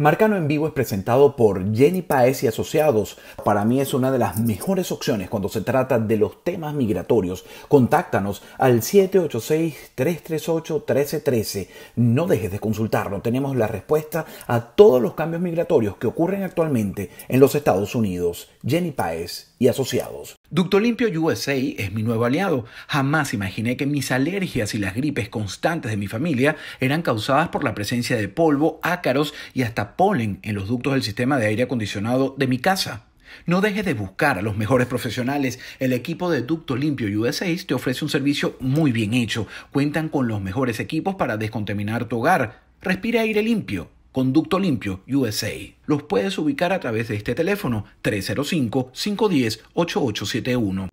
Marcano en Vivo es presentado por Jenny Paez y Asociados. Para mí es una de las mejores opciones cuando se trata de los temas migratorios. Contáctanos al 786-338-1313. No dejes de consultarnos. Tenemos la respuesta a todos los cambios migratorios que ocurren actualmente en los Estados Unidos. Jenny Paez y asociados. Ducto Limpio USA es mi nuevo aliado. Jamás imaginé que mis alergias y las gripes constantes de mi familia eran causadas por la presencia de polvo, ácaros y hasta polen en los ductos del sistema de aire acondicionado de mi casa. No dejes de buscar a los mejores profesionales. El equipo de Ducto Limpio USA te ofrece un servicio muy bien hecho. Cuentan con los mejores equipos para descontaminar tu hogar. Respira aire limpio Conducto Limpio USA. Los puedes ubicar a través de este teléfono 305-510-8871.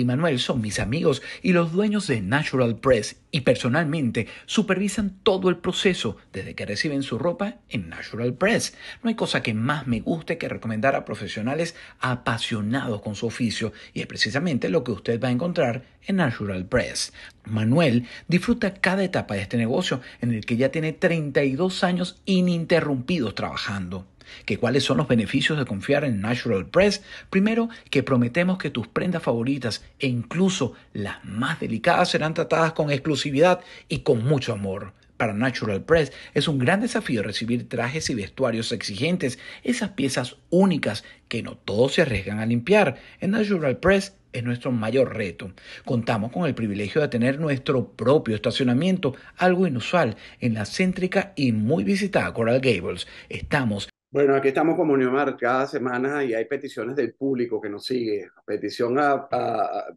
y Manuel son mis amigos y los dueños de Natural Press y personalmente supervisan todo el proceso desde que reciben su ropa en Natural Press. No hay cosa que más me guste que recomendar a profesionales apasionados con su oficio y es precisamente lo que usted va a encontrar en Natural Press. Manuel disfruta cada etapa de este negocio en el que ya tiene 32 años ininterrumpidos trabajando que cuáles son los beneficios de confiar en Natural Press. Primero, que prometemos que tus prendas favoritas e incluso las más delicadas serán tratadas con exclusividad y con mucho amor. Para Natural Press es un gran desafío recibir trajes y vestuarios exigentes, esas piezas únicas que no todos se arriesgan a limpiar. En Natural Press es nuestro mayor reto. Contamos con el privilegio de tener nuestro propio estacionamiento, algo inusual, en la céntrica y muy visitada Coral Gables. Estamos bueno, aquí estamos como Neomar cada semana y hay peticiones del público que nos sigue, petición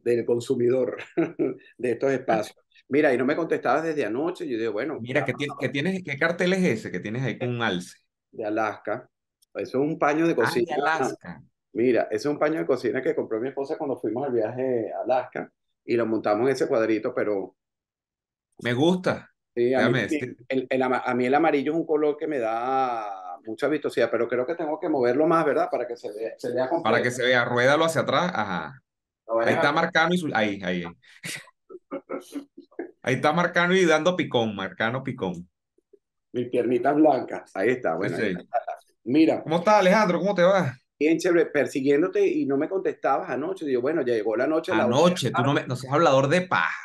del consumidor de estos espacios. Mira, y no me contestabas desde anoche, yo digo, bueno. Mira, ¿qué, tienes, ¿qué cartel es ese que tienes ahí con un alce? De Alaska. Eso es un paño de ah, cocina. de Alaska. Mira, ese es un paño de cocina que compró mi esposa cuando fuimos al viaje a Alaska y lo montamos en ese cuadrito, pero... Me gusta. Sí, mí, a mí el amarillo es un color que me da mucha vistosidad, pero creo que tengo que moverlo más, ¿verdad? Para que se vea, Para que se vea, ruédalo hacia atrás, ajá. ahí está marcando, y ahí, ahí. ahí está marcando y dando picón, Marcano picón. Mis piernitas blancas, ahí está, bueno. Mira. ¿Cómo estás, Alejandro? ¿Cómo te va? Bien chévere, persiguiéndote y no me contestabas anoche. Digo, bueno, ya llegó la noche. anoche, tú no, me, no seas hablador de paja.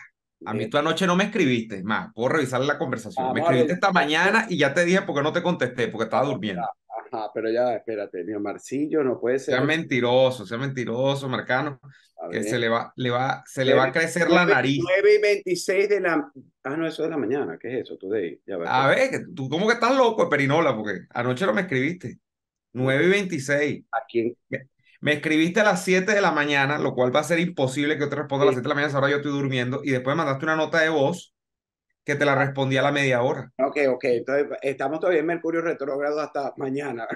A mí eh, tú anoche no me escribiste, más, puedo revisar la conversación. Ah, me escribiste esta mañana y ya te dije porque no te contesté, porque estaba durmiendo. Ajá, pero ya, espérate, mi Marcillo no puede ser. Sea mentiroso, sea mentiroso, Marcano, que se le va, le va, se le va a crecer la nariz. 9 y 26 de la. Ah, no, eso de la mañana, ¿qué es eso? Today. Ya a ver, tú como que estás loco, Perinola, porque anoche no me escribiste. 9 y 26. ¿A quién? Me escribiste a las 7 de la mañana, lo cual va a ser imposible que yo te responda a las 7 de la mañana, ahora yo estoy durmiendo, y después mandaste una nota de voz que te la respondí a la media hora. Ok, ok, entonces estamos todavía en Mercurio retrógrado hasta mañana.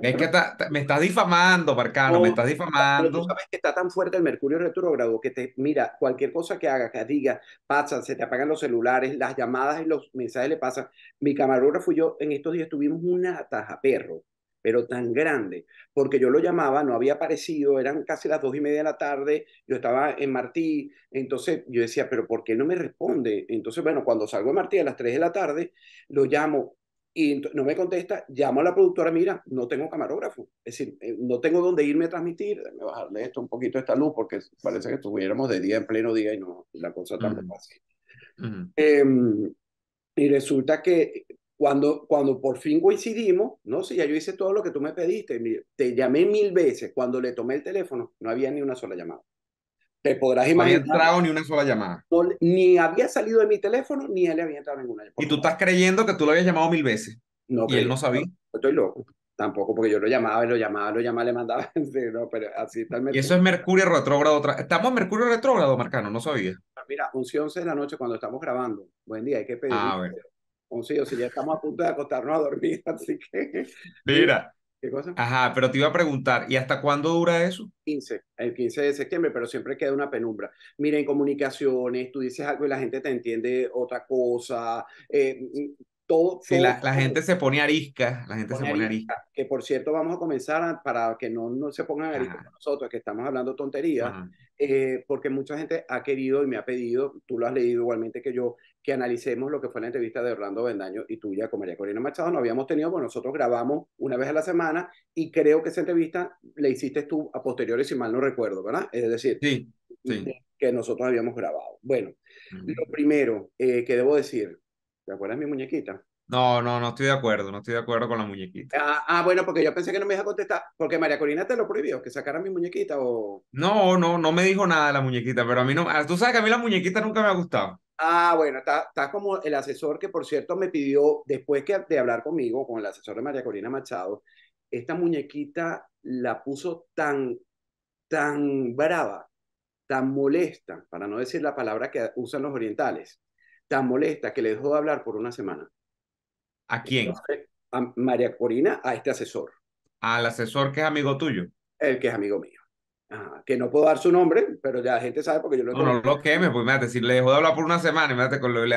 Es que me estás difamando, Marcano, me estás difamando. tú sabes que está tan fuerte el Mercurio retrógrado que te, mira, cualquier cosa que hagas, que digas, pasa, se te apagan los celulares, las llamadas y los mensajes le pasan. Mi camarógrafo y yo en estos días tuvimos una taja perro pero tan grande, porque yo lo llamaba, no había aparecido, eran casi las dos y media de la tarde, yo estaba en Martí, entonces yo decía, pero ¿por qué no me responde? Entonces, bueno, cuando salgo de Martí a las tres de la tarde, lo llamo y no me contesta, llamo a la productora, mira, no tengo camarógrafo, es decir, eh, no tengo dónde irme a transmitir, déjame bajarle esto un poquito esta luz, porque parece que estuviéramos de día en pleno día y no, la cosa tan muy fácil. Em, y resulta que cuando, por fin coincidimos, no sé, ya yo hice todo lo que tú me pediste, te llamé mil veces, cuando le tomé el teléfono no había ni una sola llamada. Te podrás imaginar. No había entrado ni una sola llamada. ni había salido de mi teléfono, ni él había entrado ninguna llamada. Y tú estás creyendo que tú lo habías llamado mil veces. No, y él no sabía. Estoy loco tampoco porque yo lo llamaba, lo llamaba, lo llamaba, le mandaba, no, pero así Y eso es Mercurio retrógrado. Estamos en Mercurio retrógrado, Marcano, no sabía. Mira, 11, 11 de la noche cuando estamos grabando. Buen día, hay que pedir. a ah, si ya estamos a punto de acostarnos a dormir, así que... Mira. ¿Qué cosa? Ajá, pero te iba a preguntar, ¿y hasta cuándo dura eso? 15, el 15 de septiembre, pero siempre queda una penumbra. Mira, en comunicaciones, tú dices algo y la gente te entiende otra cosa, eh, mm, todo, la, gente se pone arisca, la gente se pone, arisca, Que por cierto, vamos a comenzar para que no, no se pongan arisca con nosotros, que estamos hablando tonterías, eh, porque mucha gente ha querido y me ha pedido, tú lo has leído igualmente que yo, que analicemos lo que fue la entrevista de Orlando Bendaño y tuya con María Corina Machado. No habíamos tenido, pues nosotros grabamos una vez a la semana y creo que esa entrevista la hiciste tú a posteriores, si mal no recuerdo, ¿verdad? Es decir, sí, que nosotros habíamos grabado. Bueno, lo primero eh, que debo decir, ¿te acuerdas mi muñequita? No, no, no estoy de acuerdo, no estoy de acuerdo con la muñequita. Ah, ah bueno, porque yo pensé que no me iba a contestar, porque María Corina te lo prohibió, que sacara mi muñequita o... No, no, no me dijo nada la muñequita, pero a mí no, ah, tú sabes que a mí la muñequita nunca me ha gustado. Ah, bueno, está como el asesor que, por cierto, me pidió, después que, de hablar conmigo, con el asesor de María Corina Machado, esta muñequita la puso tan, tan brava, tan molesta, para no decir la palabra que usan los orientales, tan molesta que le dejó de hablar por una semana. ¿A quién? a María Corina, a este asesor. Al asesor que es amigo tuyo. El que es amigo mío. Ah, que no puedo dar su nombre, pero ya la gente sabe porque yo lo he No, no lo quemes, pues si le dejo de hablar por una semana, lo, le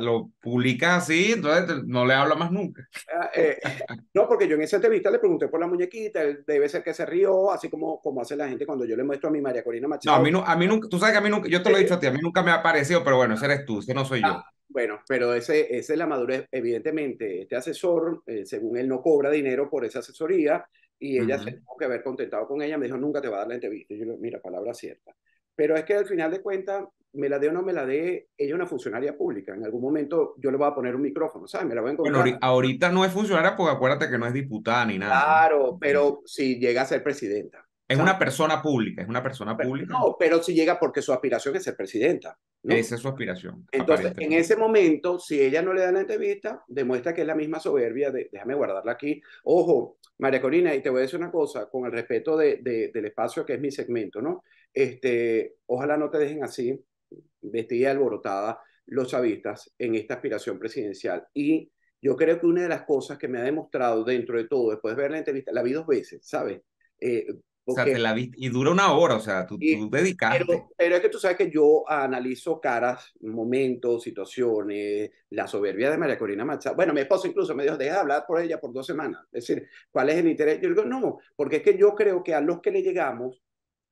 lo publica así, entonces no le habla más nunca. Ah, eh, no, porque yo en esa entrevista le pregunté por la muñequita, él debe ser que se rió, así como, como hace la gente cuando yo le muestro a mi María Corina Machado. No, a mí, nunca, tú sabes que a mí nunca, yo te lo he dicho a ti, a mí nunca me ha parecido, pero bueno, ese eres tú, ese no soy yo. Ah, bueno, pero ese, esa es la madurez. Evidentemente, este asesor, eh, según él, no cobra dinero por esa asesoría y ella se tuvo que haber contentado con ella, me dijo, nunca te va a dar la entrevista. Y yo, mira, palabra cierta. Pero es que al final de cuentas, me la dé o no me la dé, ella es una funcionaria pública. En algún momento yo le voy a poner un micrófono, ¿sabes? Me la voy a encontrar. ahorita no es funcionaria porque acuérdate que no es diputada ni nada. Claro, pero si llega a ser presidenta. Es una persona pública, es una persona pública. No, pero si llega porque su aspiración es ser presidenta. Esa es su aspiración. Entonces, en ese momento, si ella no le da la entrevista, demuestra que es la misma soberbia de déjame guardarla aquí. Ojo, María Corina, y te voy a decir una cosa, con el respeto del espacio que es mi segmento, ¿no? Este, ojalá no te dejen así, vestida alborotada, los chavistas en esta aspiración presidencial. Y yo creo que una de las cosas que me ha demostrado dentro de todo, después de ver la entrevista, la vi dos veces, ¿sabes? Eh, o sea, te la y dura una hora, o sea, tú, Pero, es que tú sabes que yo analizo caras, momentos, situaciones, la soberbia de María Corina Machado. Bueno, mi esposo incluso me dijo, deja de hablar por ella por dos semanas. Es decir, ¿cuál es el interés? Yo digo, no, porque es que yo creo que a los que le llegamos,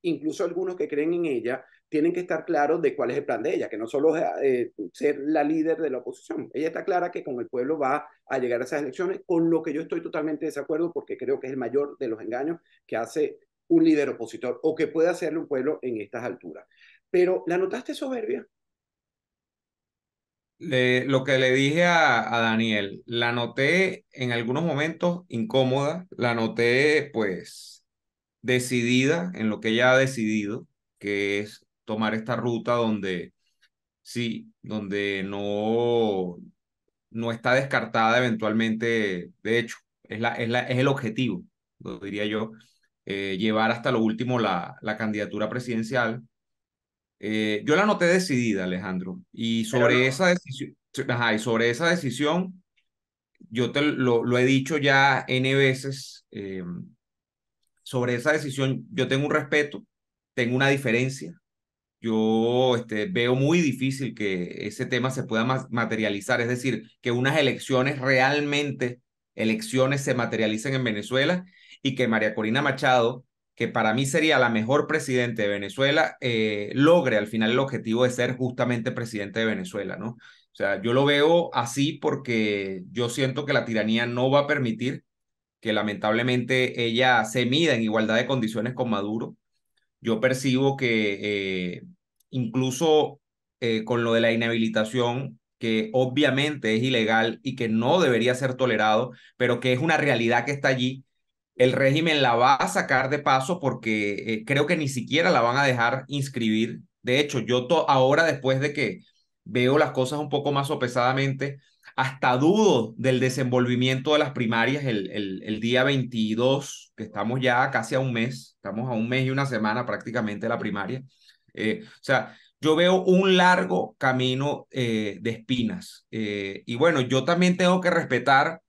incluso algunos que creen en ella, tienen que estar claros de cuál es el plan de ella, que no solo es eh, ser la líder de la oposición. Ella está clara que con el pueblo va a llegar a esas elecciones, con lo que yo estoy totalmente de desacuerdo porque creo que es el mayor de los engaños que hace un líder opositor o que pueda hacerle un pueblo en estas alturas. Pero, ¿la notaste soberbia? lo que le dije a, a, Daniel, la noté en algunos momentos incómoda, la noté pues decidida en lo que ella ha decidido, que es tomar esta ruta donde sí, donde no, no está descartada eventualmente, de hecho, es, la, es, la, es el objetivo, lo diría yo, eh, llevar hasta lo último la, la candidatura presidencial. Eh, yo la noté decidida, Alejandro, y sobre, esa, decisión, sobre esa decisión, yo te lo, lo he dicho ya N veces, eh, sobre esa decisión yo tengo un respeto, tengo una diferencia. Yo este, veo muy difícil que ese tema se pueda materializar, es decir, que unas elecciones realmente, elecciones se materialicen en Venezuela y que María Corina Machado, que para mí sería la mejor presidente de Venezuela, eh, logre al final el objetivo de ser justamente presidente de Venezuela, ¿no? O sea, yo lo veo así porque yo siento que la tiranía no va a permitir que lamentablemente ella se mida en igualdad de condiciones con Maduro. Yo percibo que eh, incluso eh, con lo de la inhabilitación, que obviamente es ilegal y que no debería ser tolerado, pero que es una realidad que está allí, el régimen la va a sacar de paso porque eh, creo que ni siquiera la van a dejar inscribir. De hecho, yo ahora después de que veo las cosas un poco más sopesadamente, hasta dudo del desenvolvimiento de las primarias el, día 22, que estamos ya casi a un mes, estamos a un mes y una semana prácticamente la primaria. Eh, o sea, yo veo un largo camino eh, de espinas. y bueno, yo también tengo que respetar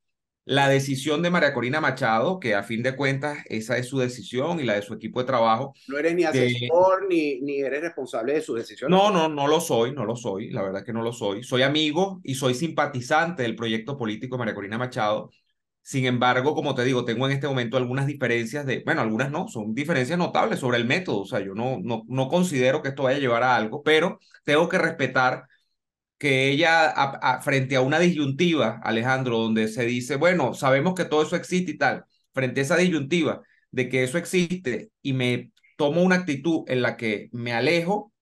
la decisión de María Corina Machado, que a fin de cuentas esa es su decisión y la de su equipo de trabajo. No eres ni asesor ni, ni eres responsable de su decisión. No, no, no lo soy, no lo soy, la verdad es que no lo soy. Soy amigo y soy simpatizante del proyecto político de María Corina Machado. Sin embargo, como te digo, tengo en este momento algunas diferencias de, bueno, algunas no, son diferencias notables sobre el método. O sea, yo no, no, no considero que esto vaya a llevar a algo, pero tengo que respetar que ella, frente a una disyuntiva, Alejandro, donde se dice, bueno, sabemos que todo eso existe y tal, frente a esa disyuntiva de que eso existe y me tomo una actitud en la que me alejo,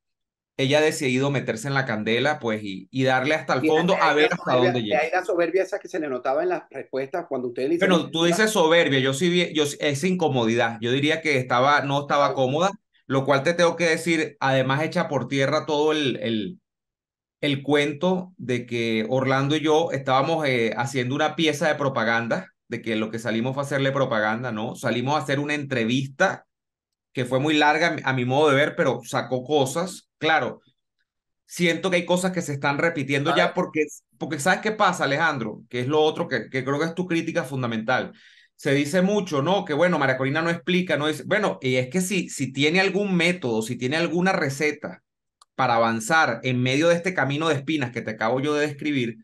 ella ha decidido meterse en la candela, pues, y, y darle hasta el fondo a ver hasta dónde llega. Hay la soberbia esa que se le notaba en las respuestas cuando usted le dice... Bueno, tú dices soberbia, yo sí, yo, es incomodidad. Yo diría que estaba, no estaba cómoda, lo cual te tengo que decir, además echa por tierra todo el, el el cuento de que Orlando y yo estábamos eh, haciendo una pieza de propaganda, de que lo que salimos fue hacerle propaganda, ¿no? Salimos a hacer una entrevista que fue muy larga a mi modo de ver, pero sacó cosas. Claro, siento que hay cosas que se están repitiendo ya porque, porque ¿sabes qué pasa, Alejandro? Que es lo otro que, que creo que es tu crítica fundamental. Se dice mucho, ¿no? Que bueno, María Corina no explica, no es bueno, y es que si, si tiene algún método, si tiene alguna receta, para avanzar en medio de este camino de espinas que te acabo yo de describir,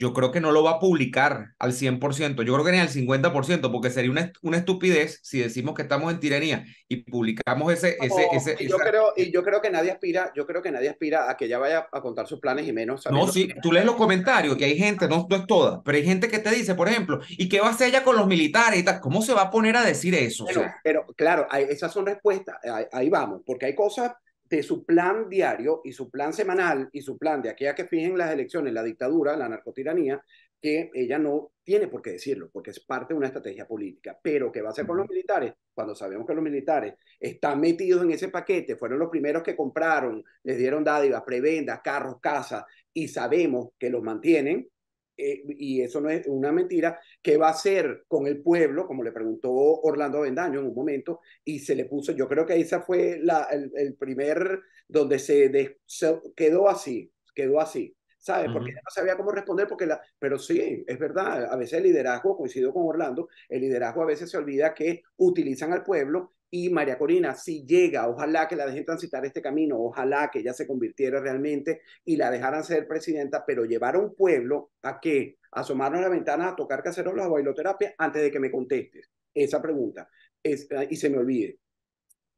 yo creo que no lo va a publicar al 100%, yo creo que ni al 50%, porque sería una, una estupidez si decimos que estamos en tiranía y publicamos ese... ese, ese yo creo, y yo creo que nadie aspira, yo creo que nadie aspira a que ella vaya a contar sus planes y menos... No, sí, tú lees los comentarios, que hay gente, no, no es toda, pero hay gente que te dice, por ejemplo, ¿y qué va a hacer ella con los militares y tal? ¿Cómo se va a poner a decir eso? pero claro, esas son respuestas, ahí vamos, porque hay cosas de su plan diario y su plan semanal y su plan de aquella que fijen las elecciones, la dictadura, la narcotiranía, que ella no tiene por qué decirlo, porque es parte de una estrategia política. Pero ¿qué va a hacer con los militares? Cuando sabemos que los militares están metidos en ese paquete, fueron los primeros que compraron, les dieron dádivas, prebendas, carros, casas, y sabemos que los mantienen, eh, y eso no es una mentira, qué va a hacer con el pueblo, como le preguntó Orlando Avendaño en un momento, y se le puso, yo creo que esa fue la, el, primer donde se, quedó así, quedó así. ¿Sabes? Porque no sabía cómo responder, porque la... pero sí, es verdad, a veces el liderazgo, coincido con Orlando, el liderazgo a veces se olvida que utilizan al pueblo y María Corina, si llega, ojalá que la dejen transitar este camino, ojalá que ella se convirtiera realmente y la dejaran ser presidenta, pero llevar a un pueblo a que asomaron la ventana a tocar cacerolas o bailoterapia antes de que me contestes esa pregunta ah, y se me olvide.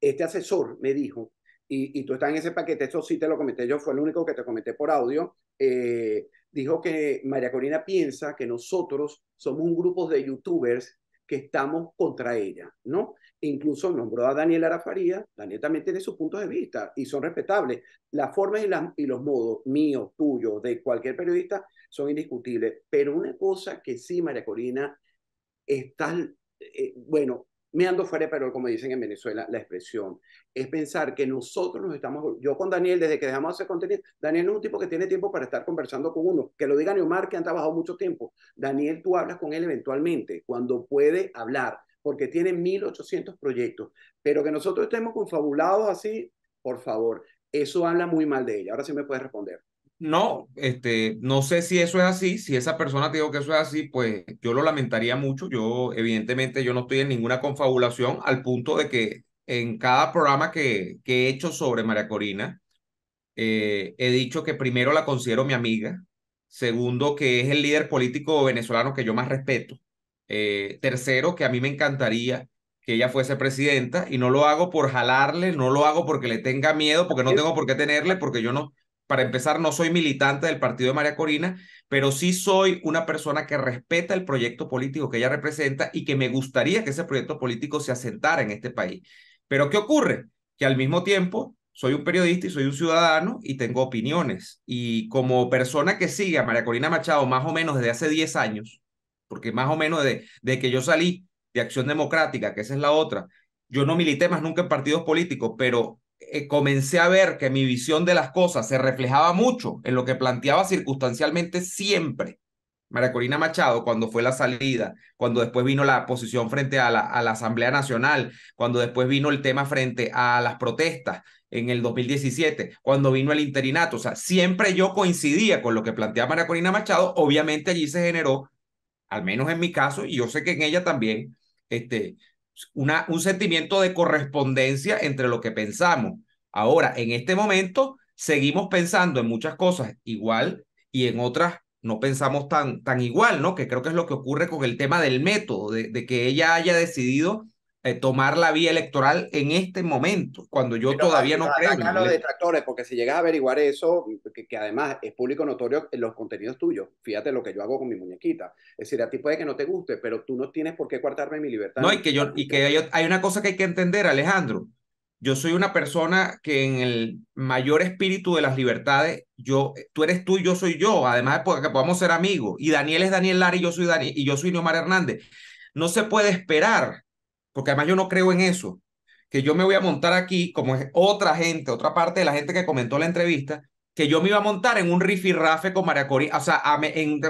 Este asesor me dijo, y, y, tú estás en ese paquete, eso sí te lo comenté, yo fue el único que te comenté por audio, eh, dijo que María Corina piensa que nosotros somos un grupo de youtubers que estamos contra ella, ¿no? E incluso nombró a Daniel Arafaría, Daniel también tiene sus puntos de vista y son respetables. Las formas y, los modos míos, tuyos, de cualquier periodista son indiscutibles, pero una cosa que sí, María Corina, está eh, bueno, me ando fuera pero como dicen en Venezuela, la expresión. Es pensar que nosotros nos estamos. Yo con Daniel, desde que dejamos hacer contenido, Daniel no es un tipo que tiene tiempo para estar conversando con uno. Que lo diga Omar, que han trabajado mucho tiempo. Daniel, tú hablas con él eventualmente, cuando puede hablar, porque tiene 1800 proyectos. Pero que nosotros estemos confabulados así, por favor, eso habla muy mal de ella. Ahora sí me puedes responder. No, este, no sé si eso es así. Si esa persona te dijo que eso es así, pues yo lo lamentaría mucho. Yo, evidentemente, yo no estoy en ninguna confabulación al punto de que en cada programa que, que he hecho sobre María Corina, eh, he dicho que primero la considero mi amiga, segundo, que es el líder político venezolano que yo más respeto, eh, tercero, que a mí me encantaría que ella fuese presidenta y no lo hago por jalarle, no lo hago porque le tenga miedo, porque no tengo por qué tenerle, porque yo no, para empezar, no soy militante del partido de María Corina, pero sí soy una persona que respeta el proyecto político que ella representa y que me gustaría que ese proyecto político se asentara en este país. Pero ¿qué ocurre? Que al mismo tiempo soy un periodista y soy un ciudadano y tengo opiniones. Y como persona que sigue a María Corina Machado más o menos desde hace 10 años, porque más o menos de que yo salí de Acción Democrática, que esa es la otra, yo no milité más nunca en partidos políticos, pero eh, comencé a ver que mi visión de las cosas se reflejaba mucho en lo que planteaba circunstancialmente siempre María Machado, cuando fue la salida, cuando después vino la posición frente a la, a la, Asamblea Nacional, cuando después vino el tema frente a las protestas en el 2017, cuando vino el interinato, o sea, siempre yo coincidía con lo que planteaba María Corina Machado, obviamente allí se generó, al menos en mi caso, y yo sé que en ella también, este, una, un sentimiento de correspondencia entre lo que pensamos. Ahora, en este momento, seguimos pensando en muchas cosas igual y en otras no pensamos tan, tan igual, ¿no? Que creo que es lo que ocurre con el tema del método, de que ella haya decidido eh, tomar la vía electoral en este momento, cuando yo todavía no creo. los detractores, porque si llegas a averiguar eso, que, además es público notorio en los contenidos tuyos, fíjate lo que yo hago con mi muñequita. Es decir, a ti puede que no te guste, pero tú no tienes por qué cortarme mi libertad. No, y que, yo, y que hay, una cosa que hay que entender, Alejandro. Yo soy una persona que en el mayor espíritu de las libertades, yo, tú eres tú y yo soy yo, además porque podamos ser amigos. Y Daniel es Daniel Lara y yo soy Daniel, y yo soy Neomar Hernández. No se puede esperar porque además yo no creo en eso, que yo me voy a montar aquí, como es otra gente, otra parte de la gente que comentó la entrevista, que yo me iba a montar en un rifirrafe con María o sea, en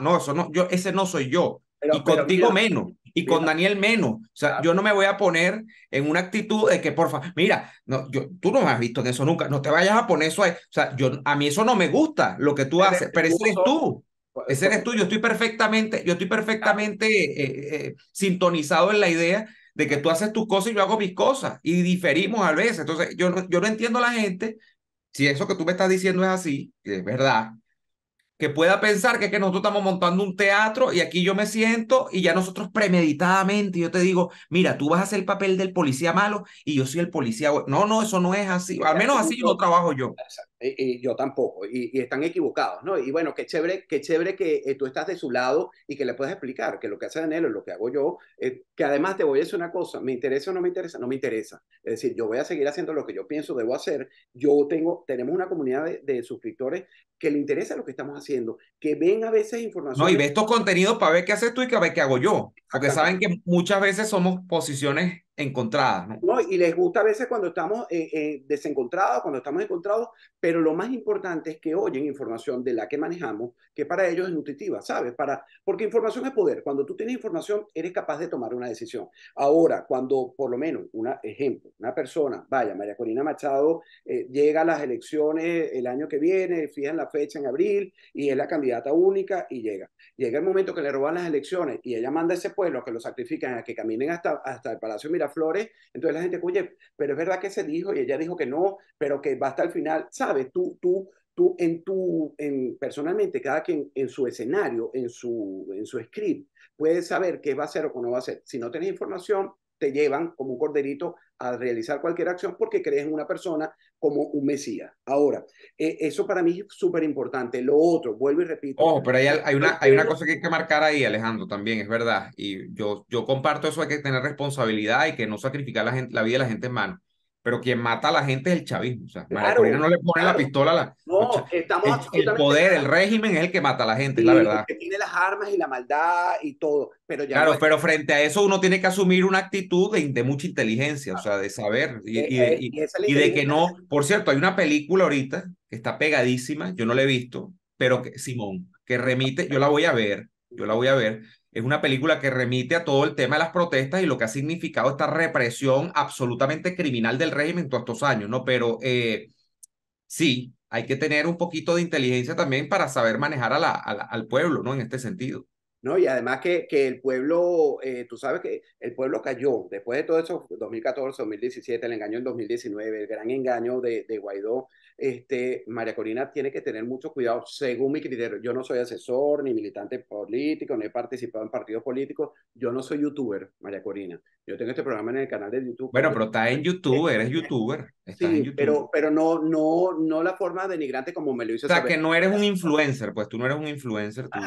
no, eso no, yo, ese no soy yo, y contigo menos, y con Daniel menos, o sea, ah. yo no me voy a poner en una actitud de que, porfa, mira, no, yo, tú no me has visto en eso nunca, no te vayas a poner eso ahí, o sea, yo, a mí eso no me gusta, lo que tú haces, pero eso eres tú. Ese eres tú, yo estoy perfectamente, yo estoy perfectamente eh, eh, eh, sintonizado en la idea de que tú haces tus cosas y yo hago mis cosas y diferimos a veces. Entonces, yo, yo no entiendo a la gente, si eso que tú me estás diciendo es así, que es verdad, que pueda pensar que, es que nosotros estamos montando un teatro y aquí yo me siento y ya nosotros premeditadamente yo te digo, mira, tú vas a hacer el papel del policía malo y yo soy el policía No, no, eso no es así. Al menos así lo trabajo yo. Y eh, eh, yo tampoco, y, están equivocados, ¿no? Y bueno, qué chévere, qué chévere que eh, tú estás de su lado y que le puedes explicar que lo que hace Daniel es lo que hago yo, que además te voy a decir una cosa, ¿me interesa o no me interesa? No me interesa. Es decir, yo voy a seguir haciendo lo que yo pienso debo hacer. Yo tengo, tenemos una comunidad de, suscriptores que le interesa lo que estamos haciendo, que ven a veces información. No, y ve estos contenidos para ver qué haces tú y que ver qué hago yo, porque saben que muchas veces somos posiciones encontradas. ¿no? y les gusta a veces cuando estamos eh, eh, desencontrados, cuando estamos encontrados, pero lo más importante es que oyen información de la que manejamos, que para ellos es nutritiva, ¿sabes? Para, porque información es poder. Cuando tú tienes información, eres capaz de tomar una decisión. Ahora, cuando por lo menos, un ejemplo, una persona, vaya, María Corina Machado eh, llega a las elecciones el año que viene, fijan la fecha en abril, y es la candidata única y llega. Llega el momento que le roban las elecciones y ella manda a ese pueblo a que lo sacrifican, a que caminen hasta, hasta el Palacio Miraflores Flores. Entonces la gente, oye, pero es verdad que se dijo y ella dijo que no, pero que va hasta el final. ¿Sabes? Tú, tú, tú, en tu, en, personalmente, cada quien en su escenario, en su, en su script, puedes saber qué va a hacer o cómo va a ser, Si no tienes información, te llevan como un corderito a realizar cualquier acción porque crees en una persona como un Mesías. Ahora, e, eso para mí es súper importante. Lo otro, vuelvo y repito. Oh, pero hay, una, hay una cosa que hay que marcar ahí, Alejandro, también, es verdad. Y yo, yo comparto eso, hay que tener responsabilidad y que no sacrificar la, la vida de la gente en mano pero quien mata a la gente es el chavismo. O sea, claro, no le pone la pistola a la. No, estamos el, poder, el régimen es el que mata a la gente, la verdad. Que tiene las armas y la maldad y todo. Pero claro, pero frente a eso uno tiene que asumir una actitud de, mucha inteligencia, o ah. sea, de saber y, eh, eh, de, y de que no. Por cierto, hay una película ahorita que está pegadísima, yo no la he visto, pero que, Simón, que remite, yo la voy a ver, yo la voy a ver, es una película que remite a todo el tema de las protestas y lo que ha significado esta represión absolutamente criminal del régimen todos estos años, ¿no? Pero eh, sí, hay que tener un poquito de inteligencia también para saber manejar a la, al pueblo, ¿no? En este sentido. ¿no? Y además que, que el pueblo, eh, tú sabes que el pueblo cayó después de todo eso, 2014, 2017, el engaño en 2019, el gran engaño de, de Guaidó, este, María Corina tiene que tener mucho cuidado, según mi criterio. Yo no soy asesor, ni militante político, no he participado en partidos políticos, yo no soy youtuber, María Corina. Yo tengo este programa en el canal de YouTube. Bueno, pero está en YouTube, eres youtuber. sí, en YouTube. pero, pero no, no, no la forma denigrante como me lo hizo. O sea, que no eres un influencer, pues tú no eres un influencer, tú,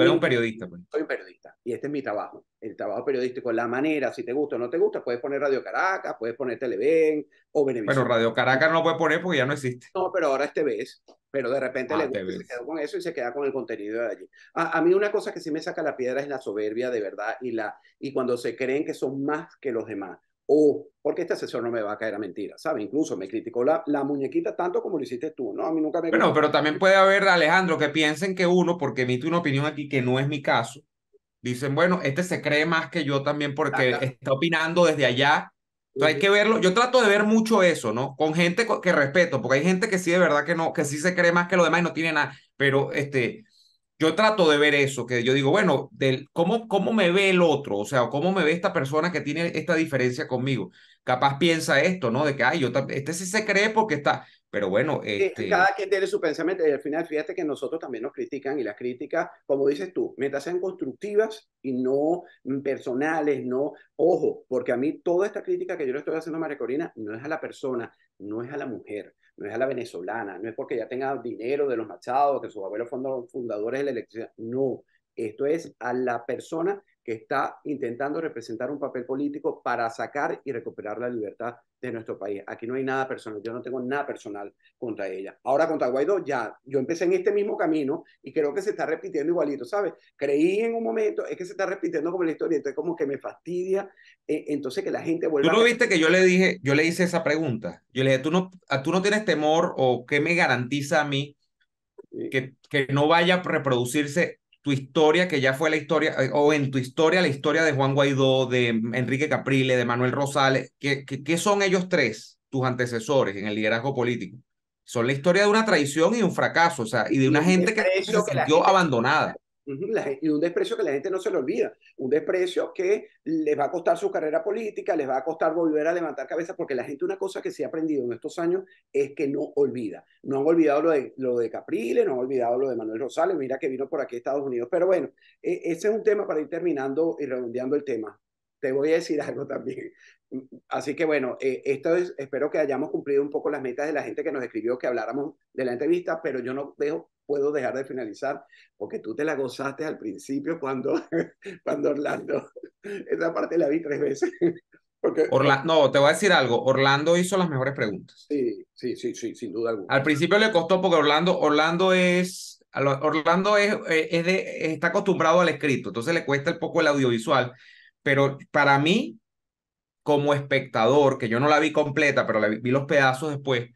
eres un periodista. Pues. Soy un periodista y este es mi trabajo, el trabajo periodístico, la manera, si te gusta o no te gusta, puedes poner Radio Caracas, puedes poner Televen o Beneficio. Pero Radio Caracas no lo puedes poner porque ya no existe. No, pero ahora este vez pero de repente le ah, se quedó con eso y se queda con el contenido de allí. A, mí una cosa que sí me saca la piedra es la soberbia de verdad y, la, y cuando se creen que son más que los demás. O, porque este asesor no me va a caer a mentira, sabe Incluso me criticó la, la muñequita tanto como lo hiciste tú, ¿no? A mí nunca me... Bueno, pero también puede haber, Alejandro, que piensen que uno, porque emite una opinión aquí que no es mi caso, dicen, bueno, este se cree más que yo también porque está opinando desde allá hay que verlo. Yo trato de ver mucho eso, ¿no? Con gente que respeto, porque hay gente que sí de verdad que no, que sí se cree más que los demás y no tiene nada. Pero este, yo trato de ver eso, que yo digo, bueno, del, ¿cómo, ¿cómo me ve el otro? O sea, ¿cómo me ve esta persona que tiene esta diferencia conmigo? Capaz piensa esto, ¿no? De que, ay, yo, este sí se cree porque está, pero bueno, este cada quien tiene su pensamiento y al final fíjate que nosotros también nos critican y las críticas, como dices tú, mientras sean constructivas y no mm, personales, no, ojo, porque a mí toda esta crítica que yo le estoy haciendo a María Corina no es a la persona, no es a la mujer, no es a la venezolana, no es porque ya tenga dinero de los machados, que sus abuelos fueron fundadores de la electricidad, no, esto es a la persona que está intentando representar un papel político para sacar y recuperar la libertad de nuestro país. Aquí no hay nada personal, yo no tengo nada personal contra ella. Ahora contra Guaidó ya, yo empecé en este mismo camino y creo que se está repitiendo igualito, ¿sabes? Creí en un momento, es que se está repitiendo como la historia, entonces como que me fastidia, eh, entonces que la gente vuelva... ¿Tú no viste que yo le dije, yo le hice esa pregunta? Yo le dije, ¿tú no, ¿tú no tienes temor o qué me garantiza a mí que, que no vaya a reproducirse tu historia, que ya fue la historia, eh, o en tu historia, la historia de Juan Guaidó, de Enrique Caprile, de Manuel Rosales, ¿qué, qué, son ellos tres, tus antecesores en el liderazgo político? Son la historia de una traición y un fracaso, o sea, y de una gente que se sintió abandonada. Y un desprecio que la gente no se lo olvida un desprecio que les va a costar su carrera política, les va a costar volver a levantar cabeza, porque la gente una cosa que se ha aprendido en estos años es que no olvida. No han olvidado lo de, lo de Capriles, no han olvidado lo de Manuel Rosales, mira que vino por aquí a Estados Unidos. Pero bueno, e, ese es un tema para ir terminando y redondeando el tema te voy a decir algo también. Así que bueno, e, esto espero que hayamos cumplido un poco las metas de la gente que nos escribió que habláramos de la entrevista, pero yo no dejo puedo dejar de finalizar porque tú te la gozaste al principio cuando, cuando Orlando, esa parte la vi tres veces. Porque, no, te voy a decir algo. Orlando hizo las mejores preguntas. Sí, sí, sí, sí, sin duda alguna. Al principio le costó porque Orlando, Orlando es, Orlando es, eh, es de, está acostumbrado al escrito, entonces le cuesta un poco el audiovisual. Pero para mí, como espectador, que yo no la vi completa, pero la vi los pedazos después,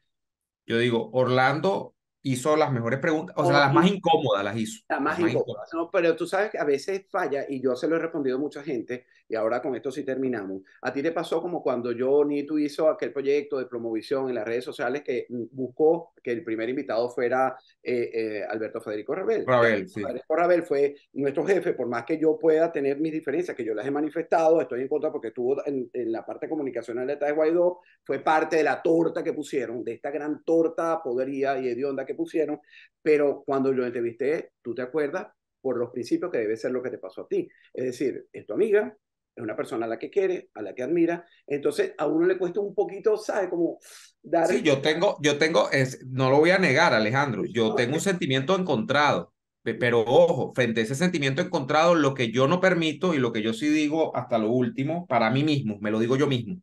yo digo, Orlando hizo las mejores preguntas, o sea, las más incómodas las hizo. Las más, incómodas. No, pero tú sabes que a veces falla, y yo se lo he respondido a mucha gente, y ahora con esto sí terminamos. A ti te pasó como cuando yo, ni tú hizo aquel proyecto de promovisión en las redes sociales que buscó que el primer invitado fuera eh, eh, Alberto Federico Rabel. Rabel, sí. Rabel fue nuestro jefe, por más que yo pueda tener mis diferencias, que yo las he manifestado, estoy en contra porque tuvo en, la parte comunicacional de Guaidó, fue parte de la torta que pusieron, de esta gran torta podería y hedionda que pusieron, pero cuando yo entrevisté, tú te acuerdas por los principios que debe ser lo que te pasó a ti. Es decir, es tu amiga, es una persona a la que quiere, a la que admira, entonces a uno le cuesta un poquito, ¿sabes? Como dar... Sí, yo tengo, yo tengo, es, no lo voy a negar, Alejandro, yo tengo un sentimiento encontrado. Pero ojo, frente a ese sentimiento encontrado, lo que yo no permito y lo que yo sí digo hasta lo último, para mí mismo, me lo digo yo mismo,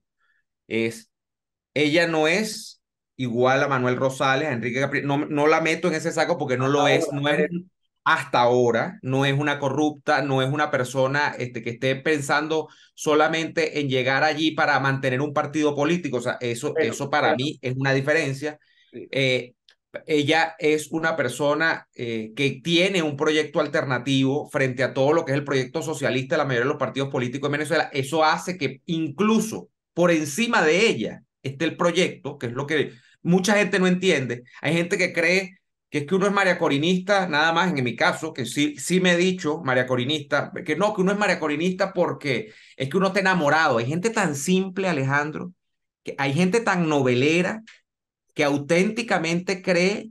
es, ella no es igual a Manuel Rosales, a Enrique Capri. No, la meto en ese saco porque no lo es, no es hasta ahora, no es una corrupta, no es una persona este, que esté pensando solamente en llegar allí para mantener un partido político. O sea, eso, eso para mí es una diferencia. Eh, ella es una persona eh, que tiene un proyecto alternativo frente a todo lo que es el proyecto socialista de la mayoría de los partidos políticos de Venezuela. Eso hace que incluso por encima de ella esté el proyecto, que es lo que mucha gente no entiende. Hay gente que cree que es que uno es mariacorinista, nada más en mi caso, que sí, sí me he dicho mariacorinista, que no, que uno es mariacorinista porque es que uno está enamorado. Hay gente tan simple, Alejandro, que hay gente tan novelera que auténticamente cree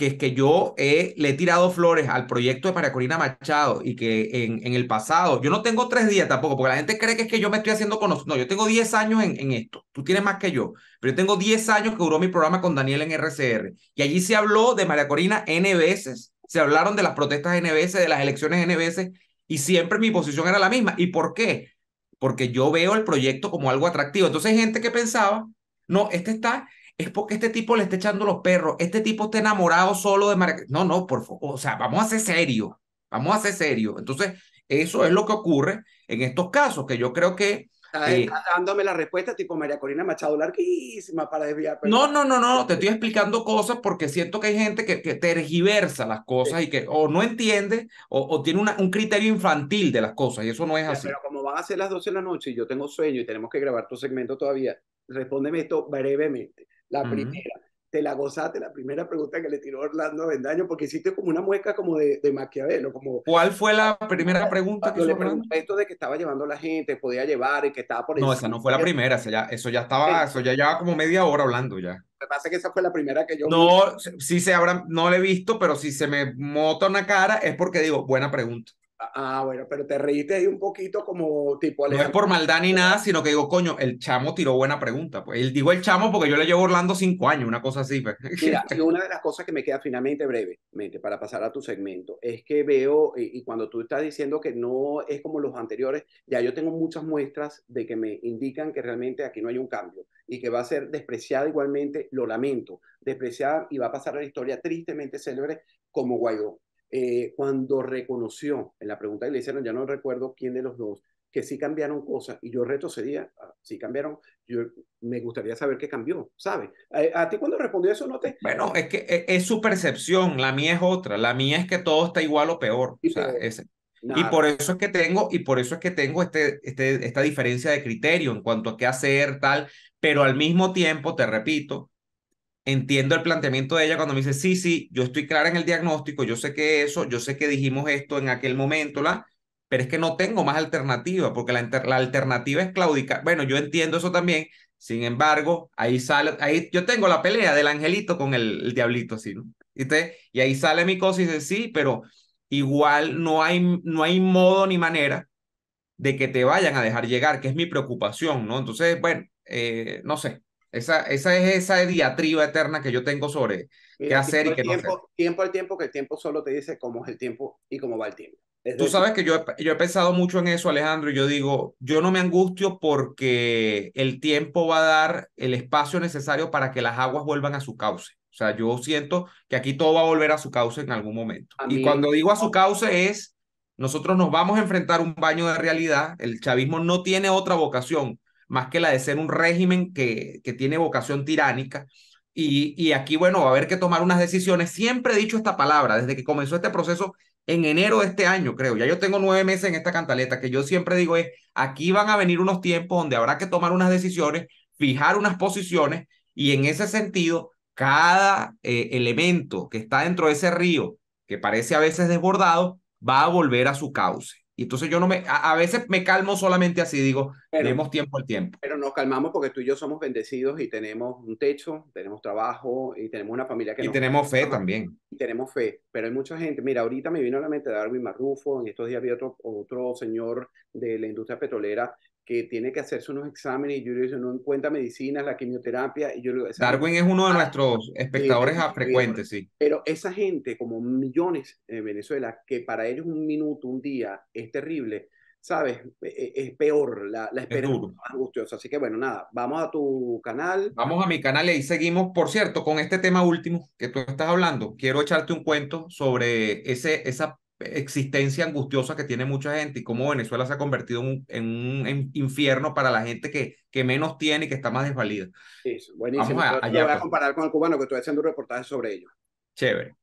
que es que yo he, le he tirado flores al proyecto de María Corina Machado y que en, el pasado, yo no tengo tres días tampoco, porque la gente cree que es que yo me estoy haciendo conocido. No, yo tengo 10 años en, en, esto, tú tienes más que yo, pero yo tengo 10 años que duró mi programa con Daniel en RCR y allí se habló de María Corina N veces, se hablaron de las protestas N veces, de las elecciones N veces y siempre mi posición era la misma. ¿Y por qué? Porque yo veo el proyecto como algo atractivo. Entonces hay gente que pensaba, no, este está es porque este tipo le está echando los perros, este tipo está enamorado solo de Corina. No, no, por favor, o sea, vamos a ser serio. vamos a ser serio. Entonces, eso es lo que ocurre en estos casos, que yo creo que... Está, eh, dándome la respuesta tipo María Corina Machado larguísima para desviar. No, no, no, no, te estoy explicando cosas porque siento que hay gente que, tergiversa las cosas y que o no entiende o, tiene un criterio infantil de las cosas y eso no es así. Pero como van a ser las 12 de la noche y yo tengo sueño y tenemos que grabar tu segmento todavía, respóndeme esto brevemente. La primera, te la gozaste, la primera pregunta que le tiró Orlando Vendaño, porque hiciste como una mueca como de, Maquiavelo. Como, ¿Cuál fue la primera pregunta que le pregunté Esto de que estaba llevando la gente, podía llevar y que estaba por No, esa no fue la primera, eso ya, eso ya estaba, eso ya llevaba como media hora hablando ya. Me pasa que esa fue la primera que yo. No, sí se habrá, no la he visto, pero si se me mota una cara es porque digo, buena pregunta. Ah, bueno, pero te reíste ahí un poquito como tipo... No es por maldad ni nada, sino que digo, coño, el chamo tiró buena pregunta. Pues él digo el chamo porque yo le llevo Orlando cinco años, una cosa así. Pues. Mira, y una de las cosas que me queda finalmente brevemente para pasar a tu segmento es que veo, y, cuando tú estás diciendo que no es como los anteriores, ya yo tengo muchas muestras de que me indican que realmente aquí no hay un cambio y que va a ser despreciada igualmente, lo lamento, despreciada y va a pasar la historia tristemente célebre como Guaidó eh, cuando reconoció en la pregunta que le hicieron, ya no recuerdo quién de los dos, que sí cambiaron cosas y yo retrocedía, ah, si cambiaron, yo me gustaría saber qué cambió, ¿sabes? Eh, a, ti cuando respondió eso no te... Bueno, es que eh, es, su percepción, la mía es otra, la mía es que todo está igual o peor. Y, y por eso es que tengo, y por eso es que tengo este, este, esta diferencia de criterio en cuanto a qué hacer, tal, pero al mismo tiempo, te repito, entiendo el planteamiento de ella cuando me dice, sí, sí, yo estoy clara en el diagnóstico, yo sé que eso, yo sé que dijimos esto en aquel momento, la, pero es que no tengo más alternativa, porque la, alternativa es claudicar. Bueno, yo entiendo eso también, sin embargo, ahí sale, ahí yo tengo la pelea del angelito con el, diablito, así, ¿no? Y, y ahí sale mi cosa y dice, sí, pero igual no hay, no hay modo ni manera de que te vayan a dejar llegar, que es mi preocupación, ¿no? Entonces, bueno, eh, no sé, esa, esa es esa diatriba eterna que yo tengo sobre qué hacer y qué no hacer. Tiempo al tiempo, que el tiempo solo te dice cómo es el tiempo y cómo va el tiempo. Tú sabes que yo he, yo he pensado mucho en eso, Alejandro, y yo digo, yo no me angustio porque el tiempo va a dar el espacio necesario para que las aguas vuelvan a su cauce. O sea, yo siento que aquí todo va a volver a su cauce en algún momento. y cuando digo a su cauce es, nosotros nos vamos a enfrentar un baño de realidad, el chavismo no tiene otra vocación más que la de ser un régimen que, que tiene vocación tiránica. Y, aquí, bueno, va a haber que tomar unas decisiones. Siempre he dicho esta palabra, desde que comenzó este proceso en enero de este año, creo. Ya yo tengo nueve meses en esta cantaleta, que yo siempre digo es, aquí van a venir unos tiempos donde habrá que tomar unas decisiones, fijar unas posiciones, y en ese sentido, cada eh, elemento que está dentro de ese río, que parece a veces desbordado, va a volver a su cauce. Y entonces yo no me, a, veces me calmo solamente así, digo, tenemos tiempo al tiempo. Pero nos calmamos porque tú y yo somos bendecidos y tenemos un techo, tenemos trabajo y tenemos una familia que... Y tenemos fe también. Y tenemos fe, pero hay mucha gente, mira, ahorita me vino a la mente Darwin Marrufo, en estos días había otro, otro señor de la industria petrolera que tiene que hacerse unos exámenes y yo le digo, no en medicinas, la quimioterapia. Y yo Darwin es uno de nuestros espectadores a frecuentes, sí. Pero esa gente, como millones en Venezuela, que para ellos un minuto, un día es terrible, ¿sabes? E, e, es peor, la, la es, angustiosa. Así que bueno, nada, vamos a tu canal. Vamos a mi canal y seguimos. Por cierto, con este tema último que tú estás hablando, quiero echarte un cuento sobre ese, esa existencia angustiosa que tiene mucha gente y cómo Venezuela se ha convertido en un, infierno para la gente que, menos tiene y que está más desvalida. Sí, buenísimo. Vamos voy a pues. comparar con el cubano que estoy haciendo un reportaje sobre ello. Chévere.